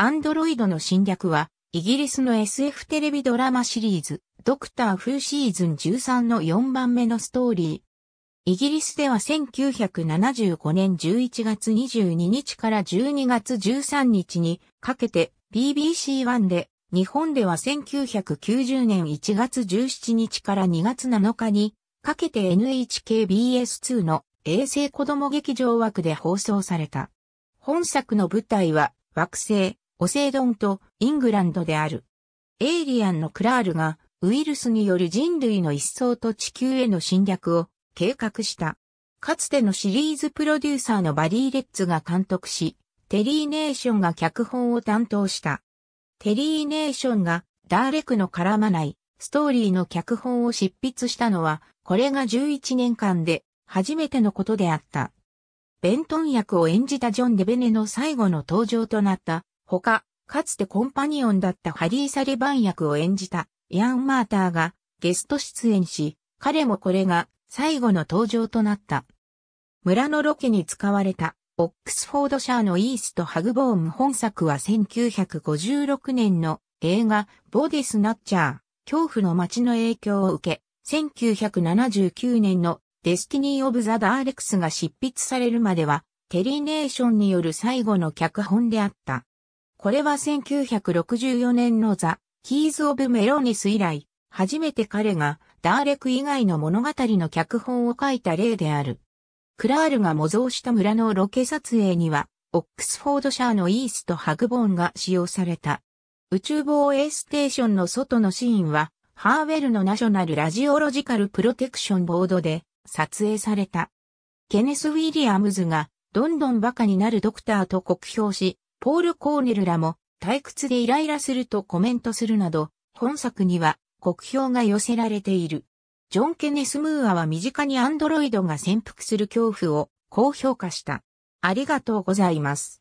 アンドロイドの侵略は、イギリスの SF テレビドラマシリーズ、ドクター・フーシーズン13の4番目のストーリー。イギリスでは1975年11月22日から12月13日にかけて BBC1 で、日本では1990年1月17日から2月7日にかけて NHKBS2 の衛星子供劇場枠で放送された。本作の舞台は惑星オセイドンとイングランドである。エイリアンのクラールがウイルスによる人類の一層と地球への侵略を計画した。かつてのシリーズプロデューサーのバリー・レッツが監督し、テリー・ネーションが脚本を担当した。テリー・ネーションがダーレクの絡まないストーリーの脚本を執筆したのは、これが11年間で初めてのことであった。ベントン役を演じたジョン・デベネの最後の登場となったほか、かつてコンパニオンだったハリー・サリバン役を演じたイアン・マーターがゲスト出演し、彼もこれが最後の登場となった。村のロケに使われたオックスフォードシャーのイースト・ハグボーン本作は1956年の映画ボディ・スナッチャー、恐怖の街の影響を受け、1979年のデスティニー・オブ・ザ・ダーレクスが執筆されるまでは、テリーネーションによる最後の脚本であった。これは1964年のザ・キーズ・オブ・メロニス以来、初めて彼がダーレク以外の物語の脚本を書いた例である。クラールが模造した村のロケ撮影には、オックスフォードシャーのイースとハグボーンが使用された。宇宙防衛ステーションの外のシーンは、ハーウェルのナショナルラジオロジカルプロテクションボードで撮影された。ケネス・ウィリアムズが、どんどんバカになるドクターと酷評し、ポール・コーネルらも退屈でイライラするとコメントするなど、本作には酷評が寄せられている。ジョン・ケネス・ムーアは身近にアンドロイドが潜伏する恐怖を高評価した。ありがとうございます。